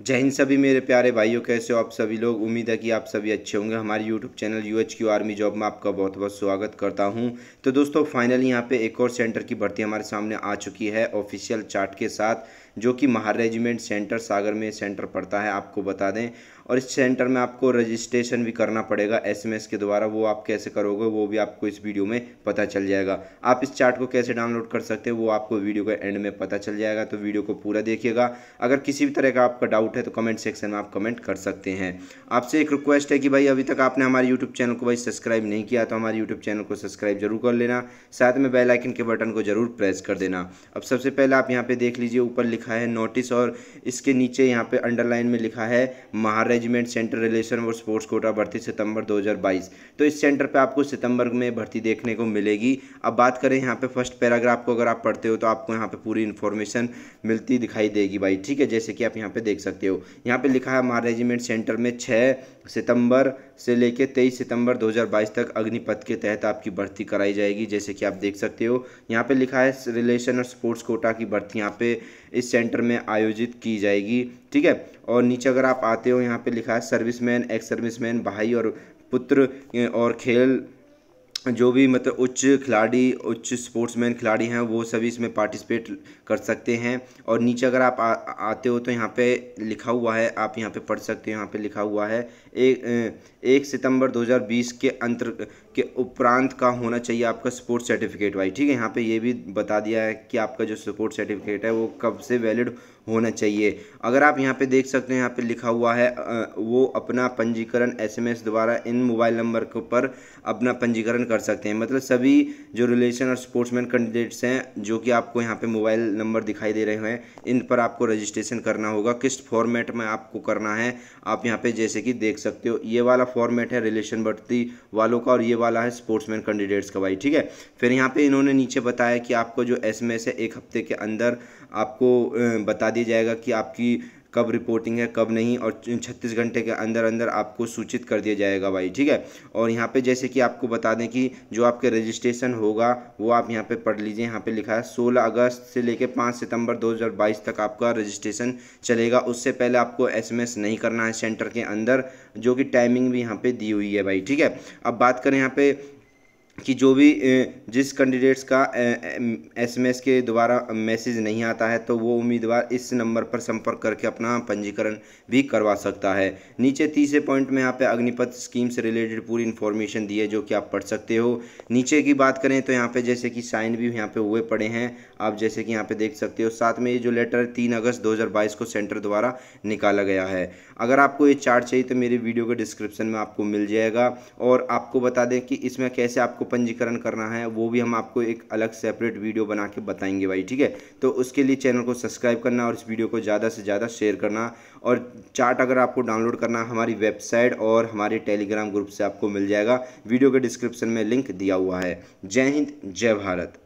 जय हिंद सभी मेरे प्यारे भाइयों कैसे हो आप सभी लोग उम्मीद है कि आप सभी अच्छे होंगे हमारे YouTube channel U H Q army job में आपका बहुत बहुत स्वागत करता हूं तो दोस्तों फाइनली यहां पे एक और सेंटर की भर्ती हमारे सामने आ चुकी है ऑफिशियल चार्ट के साथ जो कि महार रेजिमेंट सेंटर सागर में सेंटर पड़ता है आपको बता दें और इस सेंटर में आपको रजिस्ट्रेशन भी करना पड़ेगा एसएमएस के द्वारा वो आप कैसे करोगे वो भी आपको इस वीडियो में पता चल जाएगा आप इस चार्ट को कैसे डाउनलोड कर सकते हैं वो आपको वीडियो के एंड में पता चल जाएगा तो वीडियो को पूरा देखिएगा अगर किसी भी तरह का आपका डाउट है तो कमेंट सेक्शन में आप कमेंट कर सकते हैं आपसे एक रिक्वेस्ट है कि भाई अभी तक आपने हमारे यूट्यूब चैनल को भाई सब्सक्राइब नहीं किया तो हमारे यूट्यूब चैनल को सब्सक्राइब जरूर कर लेना साथ में बेलाइकन के बटन को जरूर प्रेस कर देना अब सबसे पहले आप यहाँ पर देख लीजिए ऊपर लिखा है नोटिस और इसके नीचे यहाँ पर अंडरलाइन में लिखा है महाराज मैनेजमेंट सेंटर रिलेशन और स्पोर्ट्स कोटा भर्ती सितंबर 2022 तो इस सेंटर पे आपको सितंबर में भर्ती देखने को मिलेगी अब बात करें यहाँ पे फर्स्ट पैराग्राफ को अगर आप पढ़ते हो तो आपको यहाँ पे पूरी इन्फॉर्मेशन मिलती दिखाई देगी भाई ठीक है जैसे कि आप यहाँ पे देख सकते हो यहाँ पे लिखा है मैनेजमेंट सेंटर में छः सितंबर से लेकर तेईस सितंबर 2022 तक अग्निपथ के तहत आपकी भर्ती कराई जाएगी जैसे कि आप देख सकते हो यहाँ पे लिखा है रिलेशन और स्पोर्ट्स कोटा की भर्ती यहाँ पे इस सेंटर में आयोजित की जाएगी ठीक है और नीचे अगर आप आते हो यहाँ पे लिखा है सर्विसमैन एक्स सर्विसमैन भाई और पुत्र और खेल जो भी मतलब उच्च खिलाड़ी उच्च स्पोर्ट्समैन खिलाड़ी हैं वो सभी इसमें पार्टिसिपेट कर सकते हैं और नीचे अगर आप आ, आते हो तो यहाँ पे लिखा हुआ है आप यहाँ पे पढ़ सकते हो यहाँ पे लिखा हुआ है एक एक सितंबर 2020 के अंतर के उपरांत का होना चाहिए आपका स्पोर्ट्स सर्टिफिकेट वाई ठीक है यहाँ पे ये भी बता दिया है कि आपका जो स्पोर्ट्स सर्टिफिकेट है वो कब से वैलिड होना चाहिए अगर आप यहाँ पे देख सकते हैं यहाँ पे लिखा हुआ है वो अपना पंजीकरण एसएमएस द्वारा इन मोबाइल नंबर के ऊपर अपना पंजीकरण कर सकते हैं मतलब सभी जो रिलेशन और स्पोर्ट्समैन कैंडिडेट्स हैं जो कि आपको यहाँ पे मोबाइल नंबर दिखाई दे रहे हैं इन पर आपको रजिस्ट्रेशन करना होगा किस फॉर्मेट में आपको करना है आप यहाँ पे जैसे कि देख सकते हो ये वाला फॉर्मेट है रिलेशन भर्ती वालों का और ये वाला है स्पोर्ट्समैन कैंडिडेट्स का भाई ठीक है फिर यहाँ पर इन्होंने नीचे बताया कि आपको जो एस है एक हफ्ते के अंदर आपको बता दिया जाएगा कि आपकी कब रिपोर्टिंग है कब नहीं और छत्तीस घंटे के अंदर अंदर आपको सूचित कर दिया जाएगा भाई ठीक है और यहाँ पे जैसे कि आपको बता दें कि जो आपके रजिस्ट्रेशन होगा वो आप यहाँ पे पढ़ लीजिए यहाँ पे लिखा है 16 अगस्त से लेकर 5 सितंबर 2022 तक आपका रजिस्ट्रेशन चलेगा उससे पहले आपको एस नहीं करना है सेंटर के अंदर जो कि टाइमिंग भी यहाँ पर दी हुई है भाई ठीक है अब बात करें यहाँ पर कि जो भी जिस कैंडिडेट्स का एसएमएस के द्वारा मैसेज नहीं आता है तो वो उम्मीदवार इस नंबर पर संपर्क करके अपना पंजीकरण भी करवा सकता है नीचे तीसरे पॉइंट में यहाँ पे अग्निपथ स्कीम से रिलेटेड पूरी इन्फॉर्मेशन दी है जो कि आप पढ़ सकते हो नीचे की बात करें तो यहाँ पे जैसे कि साइन भी यहाँ पे हुए पड़े हैं आप जैसे कि यहाँ पर देख सकते हो साथ में ये जो लेटर तीन अगस्त दो को सेंटर द्वारा निकाला गया है अगर आपको ये चार्ट चाहिए तो मेरे वीडियो के डिस्क्रिप्शन में आपको मिल जाएगा और आपको बता दें कि इसमें कैसे आपको पंजीकरण करना है वो भी हम आपको एक अलग सेपरेट वीडियो बना के बताएंगे भाई ठीक है तो उसके लिए चैनल को सब्सक्राइब करना और इस वीडियो को ज़्यादा से ज़्यादा शेयर करना और चार्ट अगर आपको डाउनलोड करना हमारी वेबसाइट और हमारे टेलीग्राम ग्रुप से आपको मिल जाएगा वीडियो के डिस्क्रिप्शन में लिंक दिया हुआ है जय हिंद जय भारत